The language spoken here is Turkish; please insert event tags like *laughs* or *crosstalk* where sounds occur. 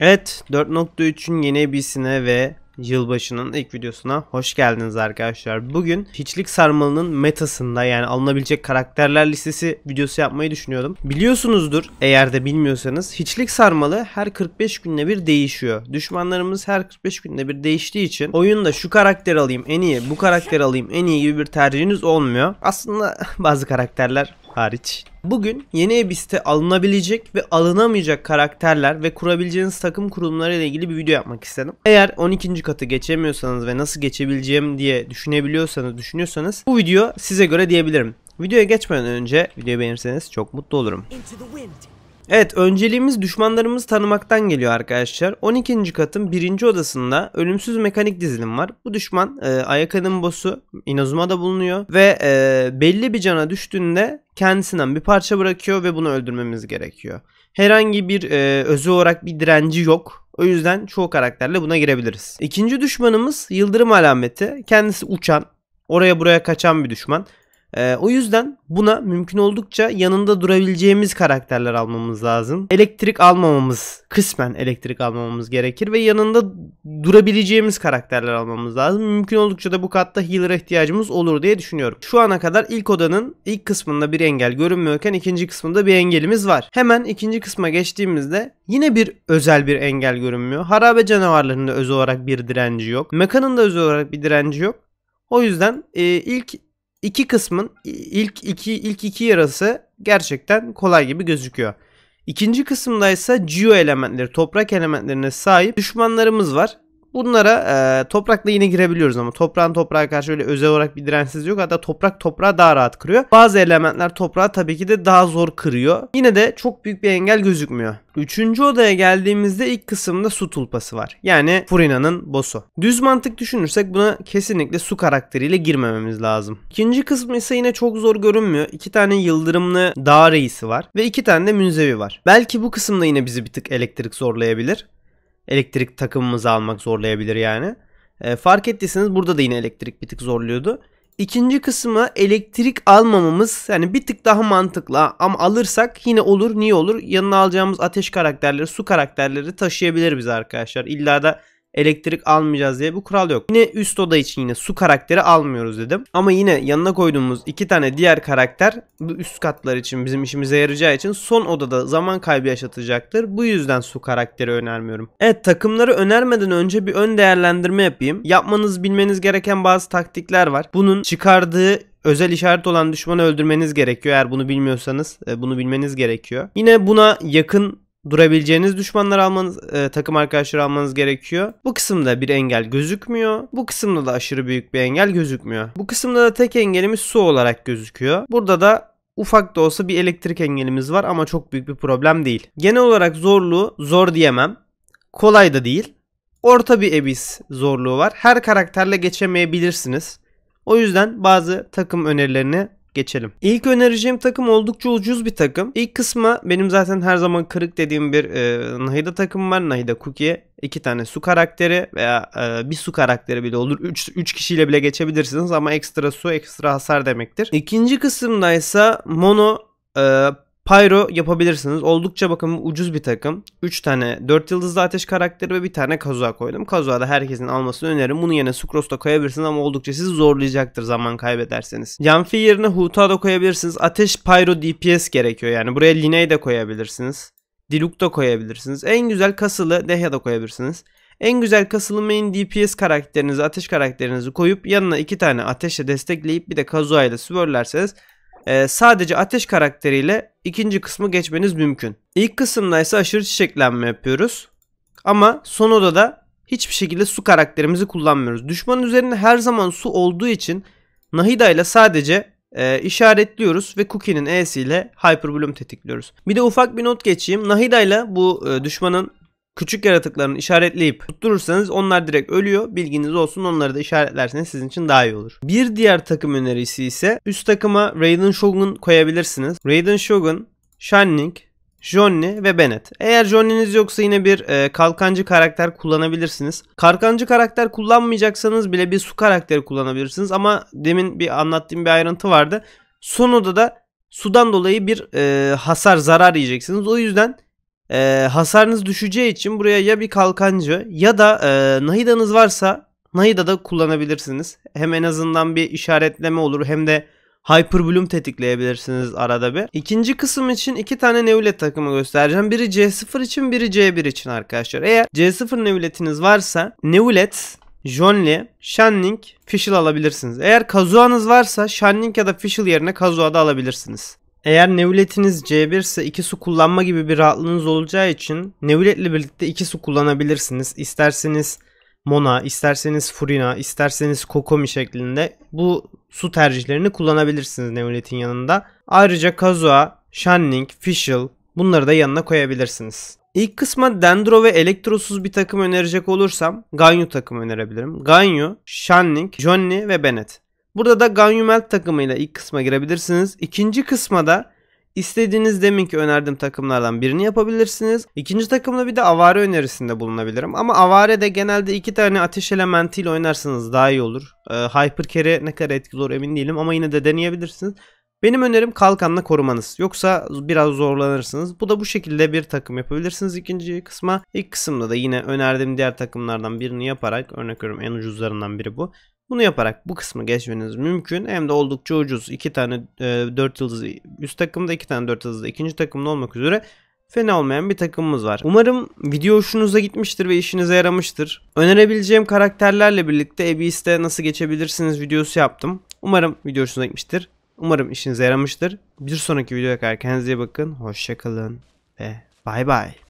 Evet 4.3'ün yeni BBC'sine ve yılbaşının ilk videosuna hoş geldiniz arkadaşlar. Bugün hiçlik sarmalının metasında yani alınabilecek karakterler listesi videosu yapmayı düşünüyordum. Biliyorsunuzdur eğer de bilmiyorsanız hiçlik sarmalı her 45 günde bir değişiyor. Düşmanlarımız her 45 günde bir değiştiği için oyunda şu karakter alayım en iyi bu karakter alayım en iyi gibi bir tercihiniz olmuyor. Aslında *laughs* bazı karakterler hariç. Bugün yeni Abyss'te alınabilecek ve alınamayacak karakterler ve kurabileceğiniz takım kurulumları ile ilgili bir video yapmak istedim. Eğer 12. katı geçemiyorsanız ve nasıl geçebileceğim diye düşünebiliyorsanız, düşünüyorsanız bu video size göre diyebilirim. Videoya geçmeden önce videoyu beğenirseniz çok mutlu olurum. Evet önceliğimiz düşmanlarımızı tanımaktan geliyor arkadaşlar. 12. katın 1. odasında ölümsüz mekanik dizilim var. Bu düşman e, Ayakan'ın boss'u Inazuma'da bulunuyor ve e, belli bir cana düştüğünde kendisinden bir parça bırakıyor ve bunu öldürmemiz gerekiyor. Herhangi bir e, özü olarak bir direnci yok. O yüzden çoğu karakterle buna girebiliriz. İkinci düşmanımız Yıldırım Alameti. Kendisi uçan, oraya buraya kaçan bir düşman. Ee, o yüzden buna mümkün oldukça yanında durabileceğimiz karakterler almamız lazım. Elektrik almamamız, kısmen elektrik almamamız gerekir ve yanında durabileceğimiz karakterler almamız lazım. Mümkün oldukça da bu katta healer ihtiyacımız olur diye düşünüyorum. Şu ana kadar ilk odanın ilk kısmında bir engel görünmüyorken ikinci kısmında bir engelimiz var. Hemen ikinci kısma geçtiğimizde yine bir özel bir engel görünmüyor. Harabe canavarlarında öz olarak bir direnci yok. Mekanın da öz olarak bir direnci yok. O yüzden e, ilk İki kısmın ilk iki ilk iki yarası gerçekten kolay gibi gözüküyor. İkinci kısımda ise geo elementleri, toprak elementlerine sahip düşmanlarımız var. Bunlara e, toprakla yine girebiliyoruz ama toprağın toprağa karşı öyle özel olarak bir dirensiz yok. Hatta toprak toprağı daha rahat kırıyor. Bazı elementler toprağı tabii ki de daha zor kırıyor. Yine de çok büyük bir engel gözükmüyor. Üçüncü odaya geldiğimizde ilk kısımda su tulpası var. Yani Furina'nın boss'u. Düz mantık düşünürsek buna kesinlikle su karakteriyle girmememiz lazım. İkinci kısmı ise yine çok zor görünmüyor. İki tane yıldırımlı dağ reisi var ve iki tane de münzevi var. Belki bu kısımda yine bizi bir tık elektrik zorlayabilir elektrik takımımızı almak zorlayabilir yani. E, fark ettiyseniz burada da yine elektrik bir tık zorluyordu. İkinci kısmı elektrik almamamız yani bir tık daha mantıklı ama alırsak yine olur niye olur? Yanına alacağımız ateş karakterleri su karakterleri taşıyabilir biz arkadaşlar. İlla da elektrik almayacağız diye bir kural yok. Yine üst oda için yine su karakteri almıyoruz dedim. Ama yine yanına koyduğumuz iki tane diğer karakter bu üst katlar için bizim işimize yarayacağı için son odada zaman kaybı yaşatacaktır. Bu yüzden su karakteri önermiyorum. Evet takımları önermeden önce bir ön değerlendirme yapayım. Yapmanız bilmeniz gereken bazı taktikler var. Bunun çıkardığı özel işaret olan düşmanı öldürmeniz gerekiyor. Eğer bunu bilmiyorsanız e, bunu bilmeniz gerekiyor. Yine buna yakın durabileceğiniz düşmanlar almanız, e, takım arkadaşları almanız gerekiyor. Bu kısımda bir engel gözükmüyor. Bu kısımda da aşırı büyük bir engel gözükmüyor. Bu kısımda da tek engelimiz su olarak gözüküyor. Burada da ufak da olsa bir elektrik engelimiz var ama çok büyük bir problem değil. Genel olarak zorluğu zor diyemem. Kolay da değil. Orta bir ebis zorluğu var. Her karakterle geçemeyebilirsiniz. O yüzden bazı takım önerilerini geçelim. İlk önereceğim takım oldukça ucuz bir takım. İlk kısma benim zaten her zaman kırık dediğim bir e, Nahida takım var. Nahida Cookie'ye iki tane su karakteri veya e, bir su karakteri bile olur. 3 kişiyle bile geçebilirsiniz ama ekstra su ekstra hasar demektir. İkinci kısımda ise mono e, Pyro yapabilirsiniz. Oldukça bakın ucuz bir takım. 3 tane 4 yıldızlı ateş karakteri ve bir tane Kazuha koydum. Kazuha da herkesin almasını öneririm. Bunun yerine Sucrose da koyabilirsiniz ama oldukça sizi zorlayacaktır zaman kaybederseniz. Yanfi yerine Huta da koyabilirsiniz. Ateş Pyro DPS gerekiyor yani. Buraya Linay da koyabilirsiniz. Diluc da koyabilirsiniz. En güzel kasılı Dehya da koyabilirsiniz. En güzel kasılı main DPS karakterinizi, ateş karakterinizi koyup yanına iki tane ateşle destekleyip bir de Kazuha ile swirlerseniz e, sadece ateş karakteriyle ikinci kısmı geçmeniz mümkün. İlk kısımda ise aşırı çiçeklenme yapıyoruz. Ama son odada hiçbir şekilde su karakterimizi kullanmıyoruz. Düşmanın üzerinde her zaman su olduğu için Nahida ile sadece e, işaretliyoruz ve Cookie'nin esiyle ile Hyperbloom tetikliyoruz. Bir de ufak bir not geçeyim. Nahida ile bu e, düşmanın küçük yaratıklarını işaretleyip tutturursanız onlar direkt ölüyor. Bilginiz olsun onları da işaretlerseniz sizin için daha iyi olur. Bir diğer takım önerisi ise üst takıma Raiden Shogun koyabilirsiniz. Raiden Shogun, Shanning, Johnny ve Bennett. Eğer Johnny'niz yoksa yine bir e, kalkancı karakter kullanabilirsiniz. Kalkancı karakter kullanmayacaksanız bile bir su karakteri kullanabilirsiniz. Ama demin bir anlattığım bir ayrıntı vardı. Sonunda da sudan dolayı bir e, hasar zarar yiyeceksiniz. O yüzden e, hasarınız düşeceği için buraya ya bir kalkancı ya da e, nahidanız varsa nahida da kullanabilirsiniz. Hem en azından bir işaretleme olur hem de Hyper tetikleyebilirsiniz arada bir. İkinci kısım için iki tane Neulet takımı göstereceğim. Biri C0 için biri C1 için arkadaşlar. Eğer C0 Neulet'iniz varsa Neulet Jonli, Shanning, Fischl alabilirsiniz. Eğer Kazua'nız varsa Shanning ya da Fischl yerine Kazua'da alabilirsiniz. Eğer nevletiniz C1 ise 2 su kullanma gibi bir rahatlığınız olacağı için nevletle birlikte 2 su kullanabilirsiniz. İsterseniz Mona, isterseniz Furina, isterseniz Kokomi şeklinde bu su tercihlerini kullanabilirsiniz Nevlet'in yanında. Ayrıca Kazuha, Shanning, Fischl bunları da yanına koyabilirsiniz. İlk kısma Dendro ve Elektrosuz bir takım önerecek olursam Ganyu takım önerebilirim. Ganyu, Shanning, Johnny ve Bennett. Burada da Ganyumelt takımıyla ilk kısma girebilirsiniz. İkinci kısmada İstediğiniz deminki önerdiğim takımlardan birini yapabilirsiniz. İkinci takımda bir de avare önerisinde bulunabilirim. Ama avare de genelde iki tane ateş elementiyle oynarsanız daha iyi olur. Ee, Hypercare'e ne kadar etkili olur emin değilim ama yine de deneyebilirsiniz. Benim önerim kalkanla korumanız. Yoksa biraz zorlanırsınız. Bu da bu şekilde bir takım yapabilirsiniz ikinci kısma. İlk kısımda da yine önerdiğim diğer takımlardan birini yaparak örnek veriyorum en ucuzlarından biri bu. Bunu yaparak bu kısmı geçmeniz mümkün. Hem de oldukça ucuz. 2 tane e, 4 yıldızlı üst takımda 2 tane 4 yıldızlı ikinci takımda olmak üzere fena olmayan bir takımımız var. Umarım video hoşunuza gitmiştir ve işinize yaramıştır. Önerebileceğim karakterlerle birlikte Abyss'te nasıl geçebilirsiniz videosu yaptım. Umarım video hoşunuza gitmiştir. Umarım işinize yaramıştır. Bir sonraki videoya kadar kendinize iyi bakın. Hoşçakalın ve bay bay.